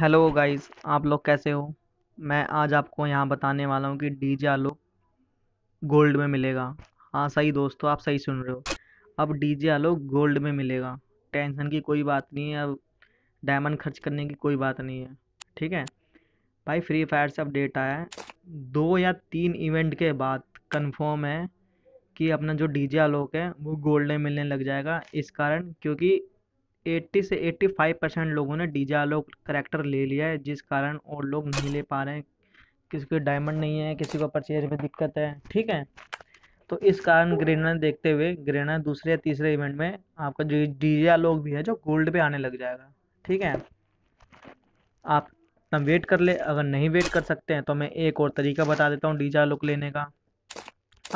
hello guys आप लोग कैसे हो मैं आज आपको यहाँ बताने वाला हूँ कि डीजे आलोक गोल्ड में मिलेगा हाँ सही दोस्तों आप सही सुन रहे हो अब डीजे आलोक गोल्ड में मिलेगा टेंशन की कोई बात नहीं है अब डायमंड खर्च करने की कोई बात नहीं है ठीक है भाई फ्री फायर से अपडेट आया है दो या तीन इवेंट के बाद कन्फर्म है कि अपना जो डी जे आलोक है वो गोल्ड में मिलने लग जाएगा इस कारण क्योंकि 80 से 85 परसेंट लोगों ने डीजालो करेक्टर ले लिया है जिस कारण और लोग नहीं ले पा रहे हैं किसी को डायमंड नहीं है किसी को परचेज में दिक्कत है ठीक है तो इस कारण ग्रेना देखते हुए ग्रेना दूसरे या तीसरे इवेंट में आपका जो डीजा लोग भी है जो गोल्ड पे आने लग जाएगा ठीक है आप ना वेट कर ले अगर नहीं वेट कर सकते हैं तो मैं एक और तरीका बता देता हूँ डीजा लोग लेने का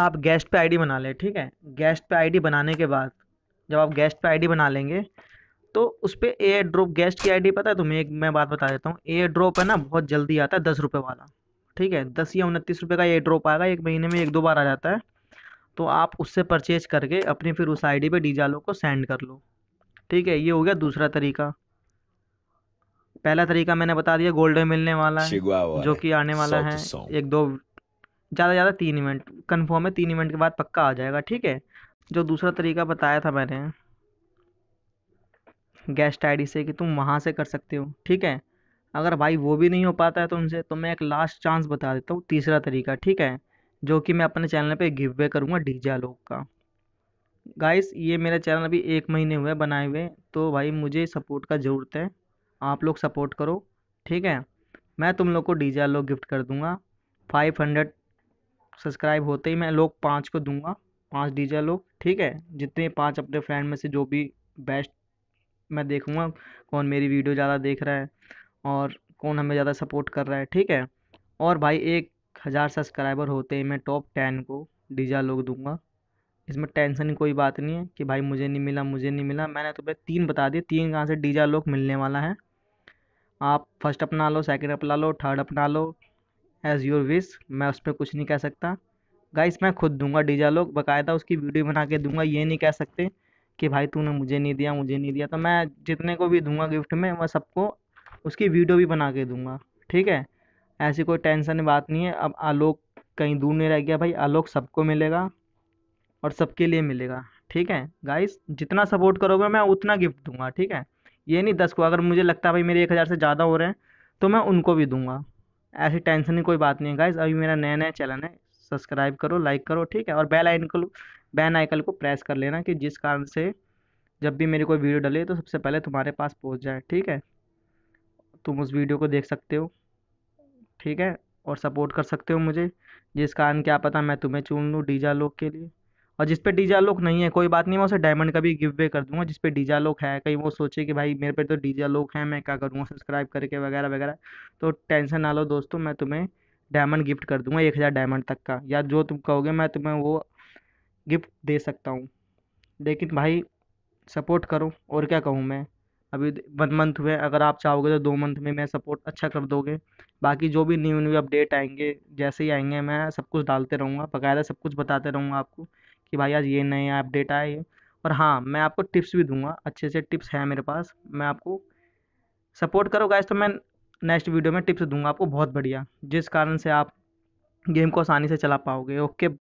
आप गेस्ट पे आईडी बना ले ठीक है गेस्ट पे आईडी बनाने के बाद जब आप गेस्ट पे आईडी बना लेंगे तो उस पर एयर ड्रॉप गेस्ट की आईडी पता है तुम्हें एक मैं बात बता देता हूँ एयर ड्रॉप है ना बहुत जल्दी आता है दस रुपये वाला ठीक है दस या उनतीस रुपये का एयर ड्रॉप आएगा एक महीने में एक दो बार आ जाता है तो आप उससे परचेज करके अपनी फिर उस आईडी पे डीजालो को सेंड कर लो ठीक है ये हो गया दूसरा तरीका पहला तरीका मैंने बता दिया गोल्ड मिलने वाला है जो कि आने वाला तो है एक दो ज़्यादा ज़्यादा तीन इवेंट कन्फर्म है तीन इवेंट के बाद पक्का आ जाएगा ठीक है जो दूसरा तरीका बताया था मैंने गेस्ट आईडी से कि तुम वहाँ से कर सकते हो ठीक है अगर भाई वो भी नहीं हो पाता है तुमसे तो मैं एक लास्ट चांस बता देता हूँ तीसरा तरीका ठीक है जो कि मैं अपने चैनल पे गिव वे करूँगा डीजा लोग का गाइस ये मेरा चैनल अभी एक महीने हुए बनाए हुए तो भाई मुझे सपोर्ट का ज़रूरत है आप लोग सपोर्ट करो ठीक है मैं तुम लोग को डीजा लोग गिफ्ट कर दूँगा फाइव हंड्रेड सब्सक्राइब होते ही मैं लोग पाँच को दूँगा पाँच डीजा लोग ठीक है जितने पाँच अपने फ्रेंड में से जो भी बेस्ट मैं देखूँगा कौन मेरी वीडियो ज़्यादा देख रहा है और कौन हमें ज़्यादा सपोर्ट कर रहा है ठीक है और भाई एक हज़ार सब्सक्राइबर होते हैं मैं टॉप टेन को डीजा लोग दूंगा इसमें टेंशन की कोई बात नहीं है कि भाई मुझे नहीं मिला मुझे नहीं मिला मैंने तुम्हें तो तीन बता दिए तीन कहाँ से डीजा लोग मिलने वाला है आप फर्स्ट अपना लो सेकंड अपना लो थर्ड अपना लो एज़ योर विश मैं उस पर कुछ नहीं कह सकता गाइस मैं खुद दूंगा डीजा लोग बाकायदा उसकी वीडियो बना के दूंगा ये नहीं कह सकते कि भाई तूने मुझे नहीं दिया मुझे नहीं दिया तो मैं जितने को भी दूंगा गिफ्ट में मैं सबको उसकी वीडियो भी बना के दूंगा ठीक है ऐसी कोई टेंशन बात नहीं है अब आलोक कहीं दूर नहीं रह गया भाई आलोक सबको मिलेगा और सबके लिए मिलेगा ठीक है गाइस जितना सपोर्ट करोगे मैं उतना गिफ्ट दूंगा ठीक है ये नहीं दस को अगर मुझे लगता है भाई मेरे एक हज़ार से ज़्यादा हो रहे हैं तो मैं उनको भी दूंगा ऐसी टेंशन की कोई बात नहीं है गाइस अभी मेरा नया नया चैनल है सब्सक्राइब करो लाइक करो ठीक है और बेल आइकन को बैन आइकन को प्रेस कर लेना कि जिस कारण से जब भी मेरी कोई वीडियो डले तो सबसे पहले तुम्हारे पास पहुंच जाए ठीक है तुम उस वीडियो को देख सकते हो ठीक है और सपोर्ट कर सकते हो मुझे जिस कारण क्या पता मैं तुम्हें चुन लूँ डीजा लोक के लिए और जिस पे डीजा लोक नहीं है कोई बात नहीं मैं उसे डायमंड का भी गिव वे कर दूंगा जिस पे डीजा लोक है कहीं वो सोचे कि भाई मेरे पे तो डीजा लोक है मैं क्या करूँगा सब्सक्राइब करके वगैरह वगैरह तो टेंशन ना लो दोस्तों मैं तुम्हें डायमंड गिफ्ट कर दूंगा एक हज़ार डायमंड तक का या जो तुम कहोगे मैं तुम्हें वो गिफ्ट दे सकता हूँ लेकिन भाई सपोर्ट करो और क्या कहूँ मैं अभी वन मंथ हुए अगर आप चाहोगे तो दो मंथ में मैं सपोर्ट अच्छा कर दोगे बाकी जो भी न्यू न्यू अपडेट आएंगे जैसे ही आएंगे मैं सब कुछ डालते रहूँगा बकायदा सब कुछ बताते रहूँगा आपको कि भाई आज ये नया अपडेट आए है और हाँ मैं आपको टिप्स भी दूंगा अच्छे अच्छे टिप्स हैं मेरे पास मैं आपको सपोर्ट करो गाइस तो मैं नेक्स्ट वीडियो में टिप्स दूंगा आपको बहुत बढ़िया जिस कारण से आप गेम को आसानी से चला पाओगे ओके